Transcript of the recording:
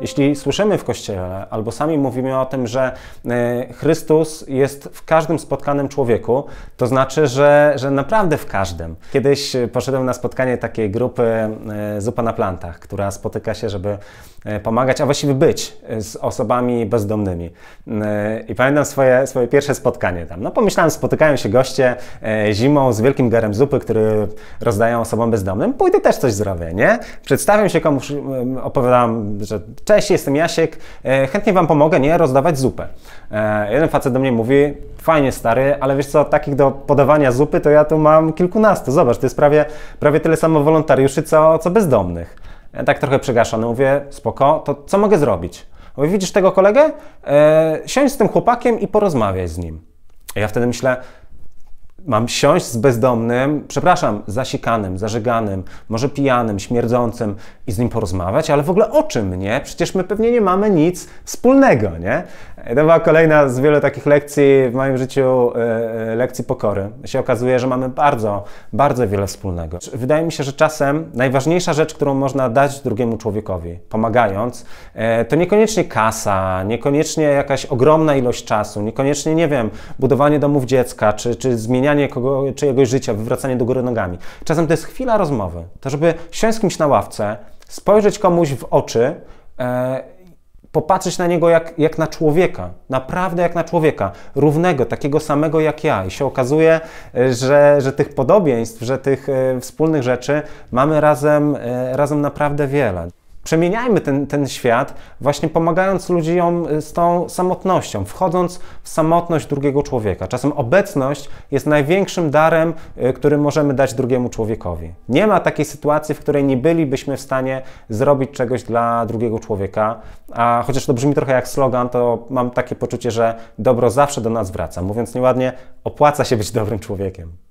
Jeśli słyszymy w Kościele albo sami mówimy o tym, że e, Chrystus jest w każdym spotkanym człowieku, to znaczy, że, że naprawdę w każdym. Kiedyś e, poszedłem na spotkanie takiej grupy e, Zupa na Plantach, która spotyka się, żeby pomagać, a właściwie być z osobami bezdomnymi. I pamiętam swoje, swoje pierwsze spotkanie tam. No pomyślałem, spotykają się goście zimą z wielkim garem zupy, który rozdają osobom bezdomnym. Pójdę też coś zrobię, nie? Przedstawiam się komuś, opowiadam, że cześć, jestem Jasiek, e, chętnie Wam pomogę, nie, rozdawać zupę. E, jeden facet do mnie mówi, fajnie stary, ale wiesz co, takich do podawania zupy to ja tu mam kilkunastu, zobacz, to jest prawie, prawie tyle samo wolontariuszy, co, co bezdomnych. Ja e, tak trochę przegaszony, mówię, spoko, to co mogę zrobić? Mówi, widzisz tego kolegę? E, siądź z tym chłopakiem i porozmawiaj z nim. Ja wtedy myślę, mam siąść z bezdomnym, przepraszam, zasikanym, zażeganym, może pijanym, śmierdzącym i z nim porozmawiać, ale w ogóle o czym, nie? Przecież my pewnie nie mamy nic wspólnego, nie? to była kolejna z wielu takich lekcji w moim życiu, e, e, lekcji pokory. Się okazuje, że mamy bardzo, bardzo wiele wspólnego. Wydaje mi się, że czasem najważniejsza rzecz, którą można dać drugiemu człowiekowi, pomagając, e, to niekoniecznie kasa, niekoniecznie jakaś ogromna ilość czasu, niekoniecznie, nie wiem, budowanie domów dziecka, czy, czy zmienianie ocenianie kogo, czyjegoś życia, wywracanie do góry nogami. Czasem to jest chwila rozmowy. To, żeby siąść z kimś na ławce, spojrzeć komuś w oczy, e, popatrzeć na niego jak, jak na człowieka, naprawdę jak na człowieka, równego, takiego samego jak ja. I się okazuje, e, że, że tych podobieństw, że tych e, wspólnych rzeczy mamy razem, e, razem naprawdę wiele. Przemieniajmy ten, ten świat, właśnie pomagając ludziom y, z tą samotnością, wchodząc w samotność drugiego człowieka. Czasem obecność jest największym darem, y, który możemy dać drugiemu człowiekowi. Nie ma takiej sytuacji, w której nie bylibyśmy w stanie zrobić czegoś dla drugiego człowieka, a chociaż to brzmi trochę jak slogan, to mam takie poczucie, że dobro zawsze do nas wraca. Mówiąc nieładnie, opłaca się być dobrym człowiekiem.